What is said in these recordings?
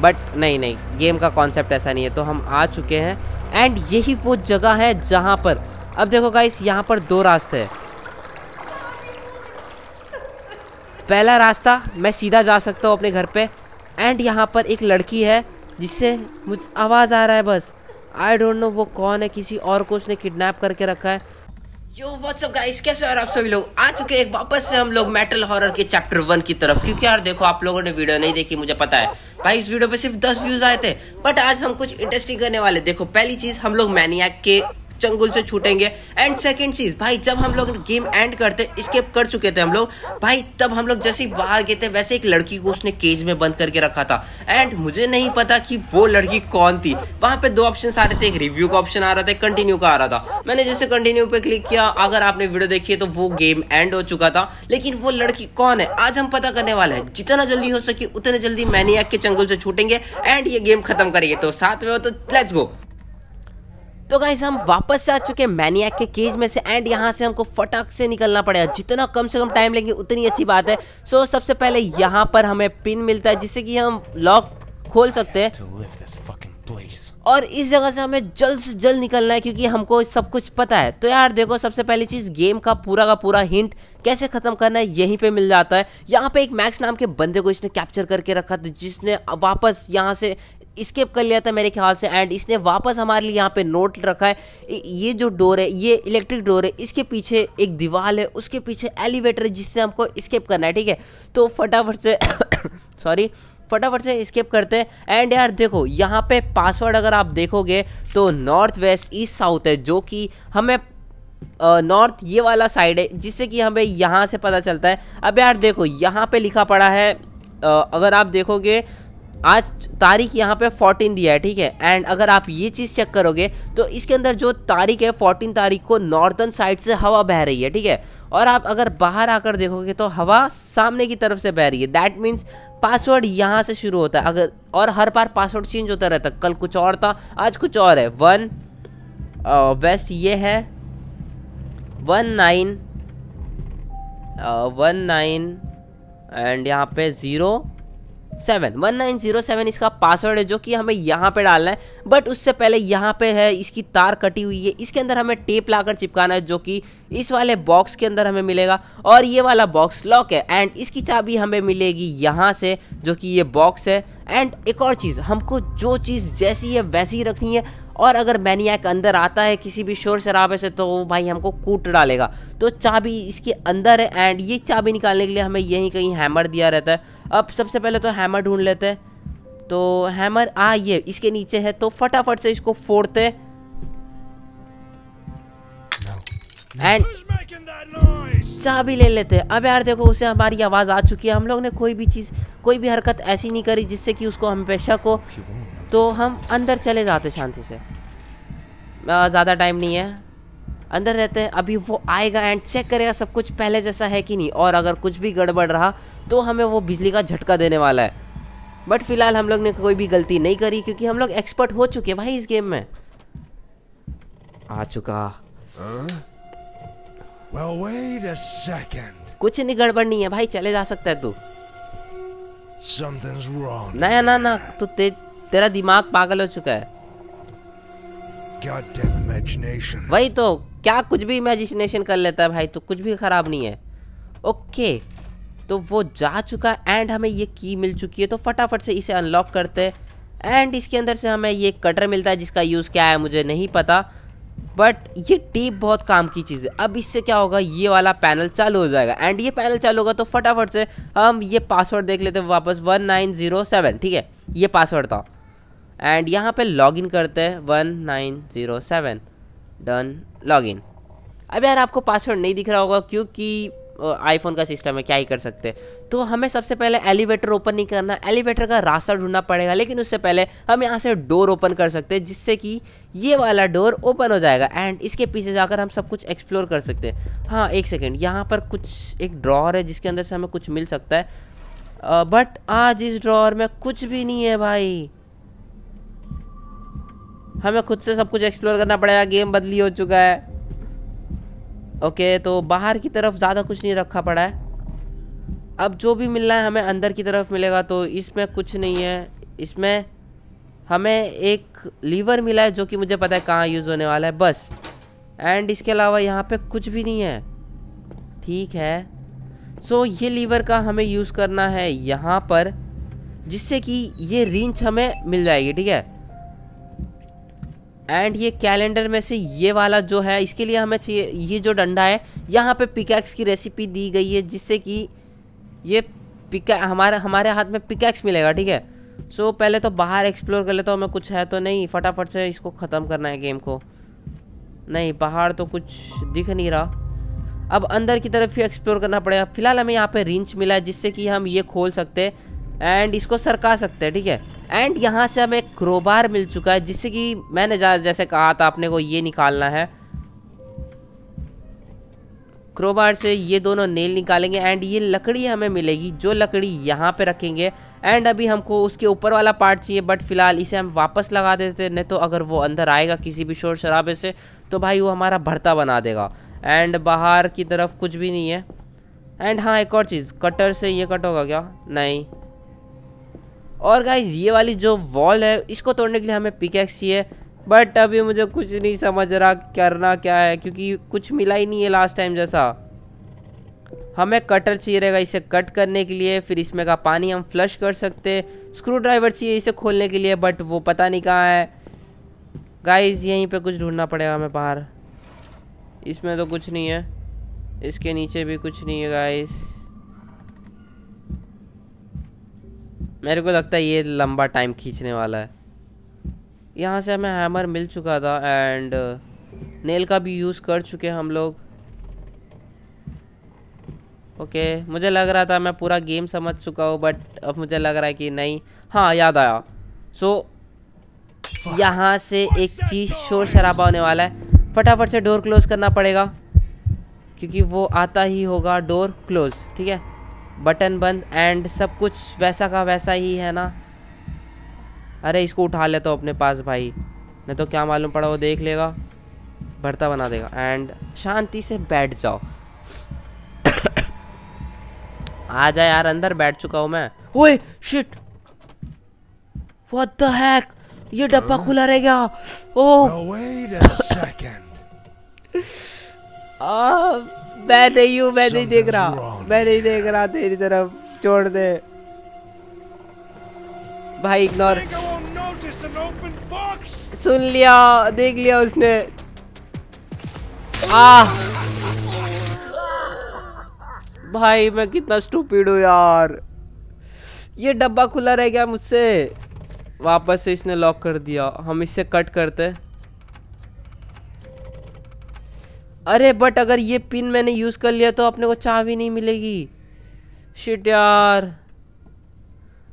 But नहीं नहीं game का कॉन्सेप्ट ऐसा नहीं है तो हम आ चुके हैं एंड यही वो जगह है जहाँ पर अब देखो गाइस यहाँ पर दो रास्ते हैं पहला रास्ता मैं सीधा जा सकता हूँ अपने घर पे एंड यहाँ पर एक लड़की है जिससे मुझ आवाज़ आ रहा है बस आई डोंट नो वो कौन है किसी और को उसने किडनैप करके रखा है यो व्हाट्सअप गाइस कैसे और आप सभी लोग आ चुके हैं वापस से हम लोग मेटल हॉरर के चैप्टर वन की तरफ क्योंकि यार देखो आप लोगों ने वीडियो नहीं देखी मुझे पता है भाई इस वीडियो पे सिर्फ दस व्यूज आए थे बट आज हम कुछ इंटरेस्टिंग करने वाले देखो पहली चीज हम लोग मैनिया के चंगुल से छूटेंगे एंड सेकेंड चीज भाई जब हम लोग गेम एंड करते स्केप कर चुके थे हम लोग भाई तब हम लोग जैसे ही बाहर गए थे वैसे एक लड़की को उसने केज में बंद करके रखा था एंड मुझे नहीं पता कि वो लड़की कौन थी वहां पे दो ऑप्शन आ रहे थे एक रिव्यू का ऑप्शन आ रहा था कंटिन्यू का आ रहा था मैंने जैसे कंटिन्यू पे क्लिक किया अगर आपने वीडियो देखी है तो वो गेम एंड हो चुका था लेकिन वो लड़की कौन है आज हम पता करने वाले हैं जितना जल्दी हो सके उतने जल्दी मैनियाक के चंगुल से छूटेंगे एंड ये गेम खत्म करेंगे तो साथ में हो तो लेट्स गो तो गाइस हम वापस से आ चुके हैं मैनियक के केज में से एंड यहाँ से हमको फटाक से निकलना पड़ेगा जितना कम से कम टाइम लेंगे उतनी अच्छी बात है सो so, सबसे पहले यहाँ पर हमें पिन मिलता है जिससे कि हम लॉक खोल सकते हैं और इस जगह से हमें जल्द से जल्द निकलना है क्योंकि हमको सब कुछ पता है तो यार देखो सबसे पहली चीज़ गेम का पूरा का पूरा हिंट कैसे ख़त्म करना है यहीं पे मिल जाता है यहाँ पे एक मैक्स नाम के बंदे को इसने कैप्चर करके रखा था जिसने वापस यहाँ से स्केप कर लिया था मेरे ख्याल से एंड इसने वापस हमारे लिए यहाँ पे नोट रखा है ये जो डोर है ये इलेक्ट्रिक डोर है इसके पीछे एक दीवार है उसके पीछे एलिवेटर है जिससे हमको स्केप करना है ठीक है तो फटाफट से सॉरी फटाफट से स्केप करते हैं एंड यार देखो यहाँ पे पासवर्ड अगर आप देखोगे तो नॉर्थ वेस्ट ईस्ट साउथ है जो कि हमें नॉर्थ ये वाला साइड है जिससे कि हमें यहाँ से पता चलता है अब यार देखो यहाँ पे लिखा पड़ा है आ, अगर आप देखोगे आज तारीख यहाँ पे 14 दिया है ठीक है एंड अगर आप ये चीज़ चेक करोगे तो इसके अंदर जो तारीख है 14 तारीख को नॉर्थन साइड से हवा बह रही है ठीक है और आप अगर बाहर आकर देखोगे तो हवा सामने की तरफ से बह रही है दैट मीन्स पासवर्ड यहाँ से शुरू होता है अगर और हर बार पासवर्ड चेंज होता रहता कल कुछ और था आज कुछ और है वन वेस्ट uh, ये है one nine one nine and यहाँ पे zero seven one nine zero seven इसका पासवर्ड है जो कि हमें यहाँ पे डालना है बट उससे पहले यहाँ पे है इसकी तार कटी हुई है इसके अंदर हमें टेप लाकर चिपकाना है जो कि इस वाले बॉक्स के अंदर हमें मिलेगा और ये वाला बॉक्स लॉक है एंड इसकी चाबी हमें मिलेगी यहाँ से जो कि ये बॉक्स है एंड एक और चीज़ हमको जो चीज़ जैसी है वैसी ही रखनी है और अगर मैनियाक अंदर आता है किसी भी शोर शराबे से तो वो भाई हमको कूट डालेगा तो चाबी इसके अंदर है एंड ये चाबी निकालने के लिए हमें यहीं कहीं हैमर दिया रहता है अब सबसे पहले तो हैमर ढूंढ लेते हैं तो हैमर आ ये इसके नीचे है तो फटाफट से इसको फोड़ते एंड चाबी ले लेते अब यार देखो उसे हमारी आवाज़ आ चुकी है हम लोग ने कोई भी चीज़ कोई भी हरकत ऐसी नहीं करी जिससे कि उसको हम पेशा को हो तो हम अंदर चले जाते शांति से ज़्यादा टाइम नहीं है अंदर रहते हैं अभी वो आएगा एंड चेक करेगा सब कुछ पहले जैसा है कि नहीं और अगर कुछ भी गड़बड़ रहा तो हमें वो बिजली का झटका देने वाला है बट फिलहाल हम लोग ने कोई भी गलती नहीं करी क्योंकि हम लोग एक्सपर्ट हो चुके हैं भाई इस गेम में आ चुका well, wait a second. कुछ नहीं गड़बड़ नहीं है भाई चले जा सकता है तू ना ना ना तो ते, तेरा दिमाग पागल हो चुका है वही तो क्या कुछ भी इमेजिनेशन कर लेता है भाई तो कुछ भी खराब नहीं है ओके तो वो जा चुका एंड हमें ये की मिल चुकी है तो फटाफट से इसे अनलॉक करते एंड इसके अंदर से हमें ये कटर मिलता है जिसका यूज़ क्या है मुझे नहीं पता बट ये टीप बहुत काम की चीज़ है अब इससे क्या होगा ये वाला पैनल चालू हो जाएगा एंड ये पैनल चालू होगा तो फटाफट से हम ये पासवर्ड देख लेते हैं वापस 1907 ठीक है ये पासवर्ड था एंड यहाँ पे लॉगिन करते हैं one nine zero seven done login अब यार आपको पासवर्ड नहीं दिख रहा होगा क्योंकि आईफोन का सिस्टम है क्या ही कर सकते तो हमें सबसे पहले एलिवेटर ओपन नहीं करना एलिवेटर का रास्ता ढूंढना पड़ेगा लेकिन उससे पहले हम यहाँ से डोर ओपन कर सकते हैं जिससे कि ये वाला डोर ओपन हो जाएगा एंड इसके पीछे जाकर हम सब कुछ एक्सप्लोर कर सकते हैं हाँ एक सेकेंड यहाँ पर कुछ एक ड्रॉर है जिसके अंदर से हमें कुछ मिल सकता है बट आज इस ड्रॉर में कुछ भी नहीं है भाई हमें खुद से सब कुछ एक्सप्लोर करना पड़ेगा गेम बदली हो चुका है ओके तो बाहर की तरफ ज़्यादा कुछ नहीं रखा पड़ा है अब जो भी मिलना है हमें अंदर की तरफ मिलेगा तो इसमें कुछ नहीं है इसमें हमें एक लीवर मिला है जो कि मुझे पता है कहाँ यूज़ होने वाला है बस एंड इसके अलावा यहाँ पे कुछ भी नहीं है ठीक है सो so, ये लीवर का हमें यूज़ करना है यहाँ पर जिससे कि ये रिंच हमें मिल जाएगी ठीक है एंड ये कैलेंडर में से ये वाला जो है इसके लिए हमें चाहिए ये जो डंडा है यहाँ पे पिकैक्स की रेसिपी दी गई है जिससे कि ये पिका हमारे हमारे हाथ में पिकैक्स मिलेगा ठीक है सो so, पहले तो बाहर एक्सप्लोर कर लेता हूँ मैं कुछ है तो नहीं फटाफट से इसको ख़त्म करना है गेम को नहीं बाहर तो कुछ दिख नहीं रहा अब अंदर की तरफ ही एक्सप्लोर करना पड़ेगा फिलहाल हमें यहाँ पर रिंच मिला है जिससे कि हम ये खोल सकते हैं एंड इसको सरका सकते हैं ठीक है एंड यहाँ से हमें क्रोबार मिल चुका है जिससे कि मैंने जैसे कहा था आपने को ये निकालना है क्रोबार से ये दोनों नेल निकालेंगे एंड ये लकड़ी हमें मिलेगी जो लकड़ी यहाँ पे रखेंगे एंड अभी हमको उसके ऊपर वाला पार्ट चाहिए बट फिलहाल इसे हम वापस लगा देते नहीं तो अगर वो अंदर आएगा किसी भी शोर शराबे से तो भाई वो हमारा भरता बना देगा एंड बाहर की तरफ कुछ भी नहीं है एंड हाँ एक और चीज़ कटर से ये कट होगा क्या नहीं और गाइज ये वाली जो वॉल है इसको तोड़ने के लिए हमें पिकैक्स चाहिए बट अभी मुझे कुछ नहीं समझ रहा करना क्या है क्योंकि कुछ मिला ही नहीं है लास्ट टाइम जैसा हमें कटर चाहिए रहेगा इसे कट करने के लिए फिर इसमें का पानी हम फ्लश कर सकते स्क्रू ड्राइवर चाहिए इसे खोलने के लिए बट वो पता नहीं कहाँ है गाइज यहीं पे कुछ ढूंढना पड़ेगा हमें बाहर इसमें तो कुछ नहीं है इसके नीचे भी कुछ नहीं है गाइज़ मेरे को लगता है ये लंबा टाइम खींचने वाला है यहाँ से हमें हैमर मिल चुका था एंड नेल uh, का भी यूज़ कर चुके हम लोग ओके okay, मुझे लग रहा था मैं पूरा गेम समझ चुका हूँ बट अब मुझे लग रहा है कि नहीं हाँ याद आया सो so, यहाँ से एक चीज़ शोर शराबा होने वाला है फटाफट से डोर क्लोज़ करना पड़ेगा क्योंकि वो आता ही होगा डोर क्लोज़ ठीक है बटन बंद एंड सब कुछ वैसा का वैसा ही है ना अरे इसको उठा लेता तो हूँ अपने पास भाई नहीं तो क्या मालूम पड़ा वो देख लेगा भरता बना देगा एंड शांति से बैठ जाओ आ जा यार अंदर बैठ चुका हूँ मैं ओए शिट व्हाट द हैक ये डब्बा खुला रह गया ओह मैं नहीं हूँ मैं नहीं देख रहा मैं नहीं देख रहा तेरी तरफ छोड़ दे भाई इग्नोर सुन लिया देख लिया उसने आ भाई मैं कितना स्टूपिड हूँ यार ये डब्बा खुला रह गया मुझसे वापस से इसने लॉक कर दिया हम इससे कट करते हैं अरे बट अगर ये पिन मैंने यूज़ कर लिया तो अपने को चाबी नहीं मिलेगी शिट यार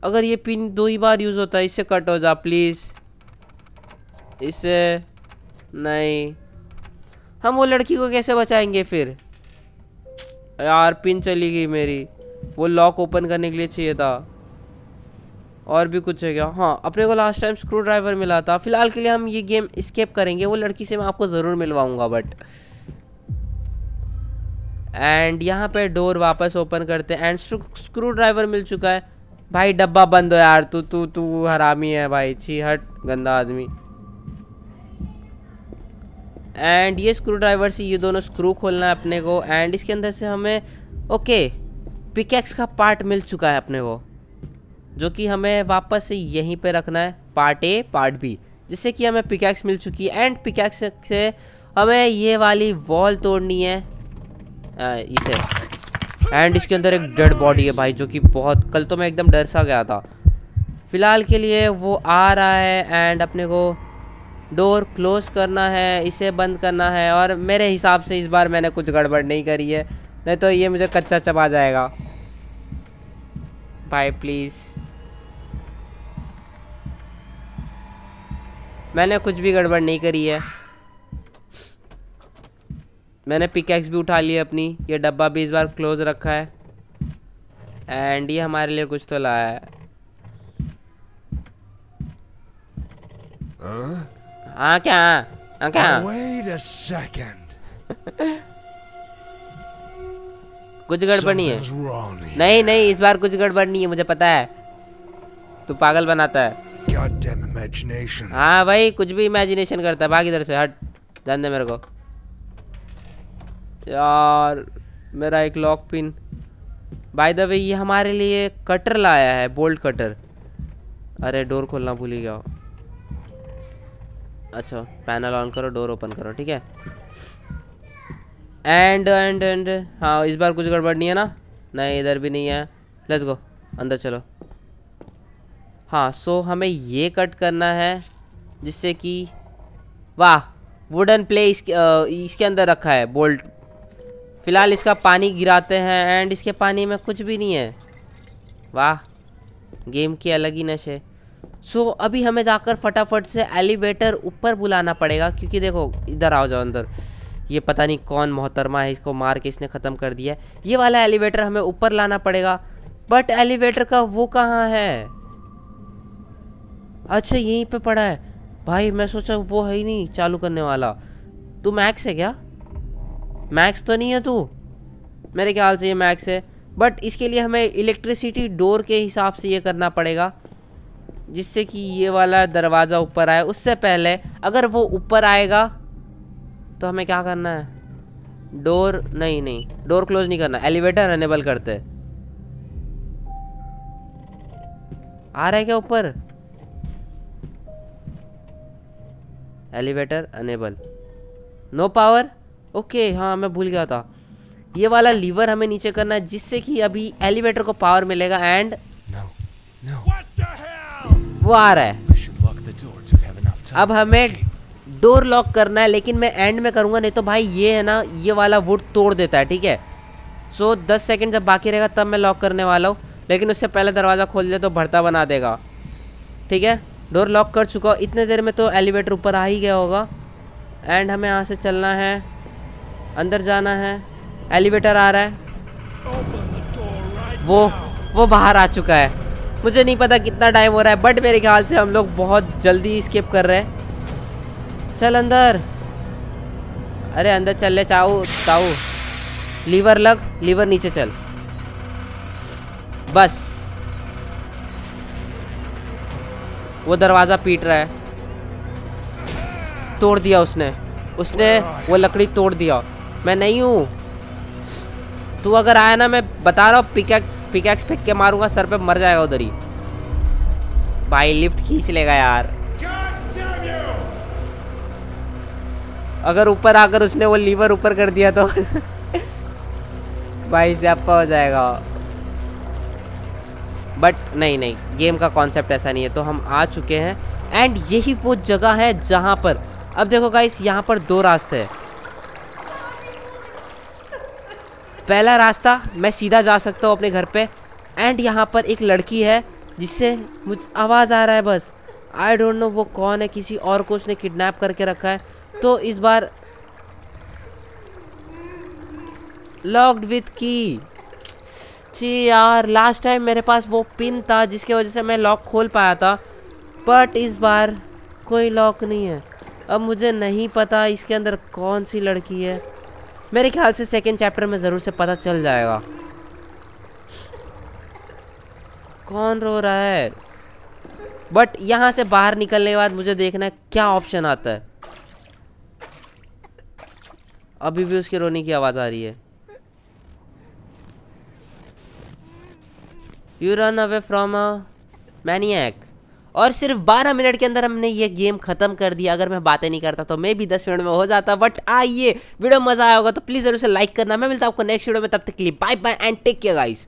अगर ये पिन दो ही बार यूज़ होता है इससे कट हो जा प्लीज़ इसे नहीं हम वो लड़की को कैसे बचाएंगे फिर यार पिन चली गई मेरी वो लॉक ओपन करने के लिए चाहिए था और भी कुछ है क्या हाँ अपने को लास्ट टाइम स्क्रू ड्राइवर मिला था फिलहाल के लिए हम ये गेम स्केप करेंगे वो लड़की से मैं आपको ज़रूर मिलवाऊंगा बट एंड यहाँ पे डोर वापस ओपन करते हैं एंड स्क्रू ड्राइवर मिल चुका है भाई डब्बा बंद हो यार तू तू तू हरामी है भाई छी हट गंदा आदमी एंड ये स्क्रू ड्राइवर से ये दोनों स्क्रू खोलना है अपने को एंड इसके अंदर से हमें ओके पिकेक्स का पार्ट मिल चुका है अपने को जो कि हमें वापस से यहीं पे रखना है पार्ट ए पार्ट बी जिससे कि हमें पिकैक्स मिल चुकी है एंड पिकैक्स से हमें ये वाली वॉल तोड़नी है इसे एंड इसके अंदर एक डेड बॉडी है भाई जो कि बहुत कल तो मैं एकदम डर सा गया था फ़िलहाल के लिए वो आ रहा है एंड अपने को डोर क्लोज करना है इसे बंद करना है और मेरे हिसाब से इस बार मैंने कुछ गड़बड़ नहीं करी है नहीं तो ये मुझे कच्चा चबा जाएगा भाई प्लीज़ मैंने कुछ भी गड़बड़ नहीं करी है मैंने पिकैक्स भी उठा ली है अपनी ये डब्बा भी इस बार क्लोज रखा है एंड ये हमारे लिए कुछ तो लाया है हाँ क्या हाँ क्या कुछ गड़बड़ नहीं है नहीं नहीं इस बार कुछ गड़बड़ नहीं है मुझे पता है तू पागल बनाता है हाँ भाई कुछ भी इमेजिनेशन करता है भाग इधर से हट जान दे मेरे को यार मेरा एक lock pin by the way ये हमारे लिए कटर लाया है बोल्ट कटर अरे डोर खोलना भूल ही गया अच्छा पैनल ऑन करो डोर ओपन करो ठीक है एंड एंड एंड हाँ इस बार कुछ गड़बड़ नहीं है ना नहीं इधर भी नहीं है लेट्स गो अंदर चलो हाँ सो हमें ये कट करना है जिससे कि वाह वुडन प्ले इसके इसके अंदर रखा है बोल्ट फिलहाल इसका पानी गिराते हैं एंड इसके पानी में कुछ भी नहीं है वाह गेम की अलग ही नशे सो so, अभी हमें जाकर फटाफट से एलिवेटर ऊपर बुलाना पड़ेगा क्योंकि देखो इधर आओ जाओ अंदर ये पता नहीं कौन मोहतरमा है इसको मार के इसने ख़त्म कर दिया ये वाला एलिवेटर हमें ऊपर लाना पड़ेगा बट एलिवेटर का वो कहाँ है अच्छा यहीं पे पड़ा है भाई मैं सोचा वो है ही नहीं चालू करने वाला तू मैक्स है क्या मैक्स तो नहीं है तू मेरे ख्याल से ये मैक्स है बट इसके लिए हमें इलेक्ट्रिसिटी डोर के हिसाब से ये करना पड़ेगा जिससे कि ये वाला दरवाज़ा ऊपर आए उससे पहले अगर वो ऊपर आएगा तो हमें क्या करना है डोर नहीं नहीं डोर क्लोज नहीं करना एलिवेटर अनेबल करते आ रहा है क्या ऊपर elevator enable no power okay हाँ मैं भूल गया था ये वाला लीवर हमें नीचे करना है जिससे कि अभी एलिवेटर को पावर मिलेगा एंड no, no. वो आ रहा है अब हमें डोर लॉक करना है लेकिन मैं एंड में करूँगा नहीं तो भाई ये है ना ये वाला वुड तोड़ देता है ठीक है सो so, दस सेकेंड जब बाकी रहेगा तब मैं लॉक करने वाला हूँ लेकिन उससे पहले दरवाज़ा खोल दे तो भरता बना देगा ठीक है डोर लॉक कर चुका इतने देर में तो एलिवेटर ऊपर आ ही गया होगा एंड हमें यहाँ से चलना है अंदर जाना है एलिवेटर आ रहा है वो वो बाहर आ चुका है मुझे नहीं पता कितना टाइम हो रहा है बट मेरे ख्याल से हम लोग बहुत जल्दी स्किप कर रहे हैं चल अंदर अरे अंदर चल ले चाहू चाओ लीवर लग लीवर नीचे चल बस वो दरवाज़ा पीट रहा है तोड़ दिया उसने उसने वो लकड़ी तोड़ दिया मैं नहीं हूँ तू अगर आया ना मैं बता रहा हूँ पिकैक पिकैक्स फेंक के मारूंगा सर पे मर जाएगा उधर ही भाई लिफ्ट खींच लेगा यार अगर ऊपर आकर उसने वो लीवर ऊपर कर दिया तो भाई से आपका हो जाएगा बट नहीं नहीं गेम का कॉन्सेप्ट ऐसा नहीं है तो हम आ चुके हैं एंड यही वो जगह है जहाँ पर अब देखो गाइस यहाँ पर दो रास्ते हैं पहला रास्ता मैं सीधा जा सकता हूँ अपने घर पे एंड यहाँ पर एक लड़की है जिससे मुझ आवाज़ आ रहा है बस आई डोंट नो वो कौन है किसी और को उसने किडनैप करके रखा है तो इस बार लॉक्ड विथ की जी यार लास्ट टाइम मेरे पास वो पिन था जिसके वजह से मैं लॉक खोल पाया था बट इस बार कोई लॉक नहीं है अब मुझे नहीं पता इसके अंदर कौन सी लड़की है मेरे ख्याल से सेकेंड चैप्टर में ज़रूर से पता चल जाएगा कौन रो रहा है बट यहाँ से बाहर निकलने के बाद मुझे देखना है क्या ऑप्शन आता है अभी भी उसके रोने की आवाज़ आ रही है you run away from a एक और सिर्फ 12 मिनट के अंदर हमने ये गेम खत्म कर दिया अगर मैं बातें नहीं करता तो मैं भी 10 मिनट में हो जाता बट आइए वीडियो मजा आया होगा तो प्लीज़ जरूर से लाइक करना मैं मिलता हूँ आपको नेक्स्ट वीडियो में तब तक के लिए bye bye and take care guys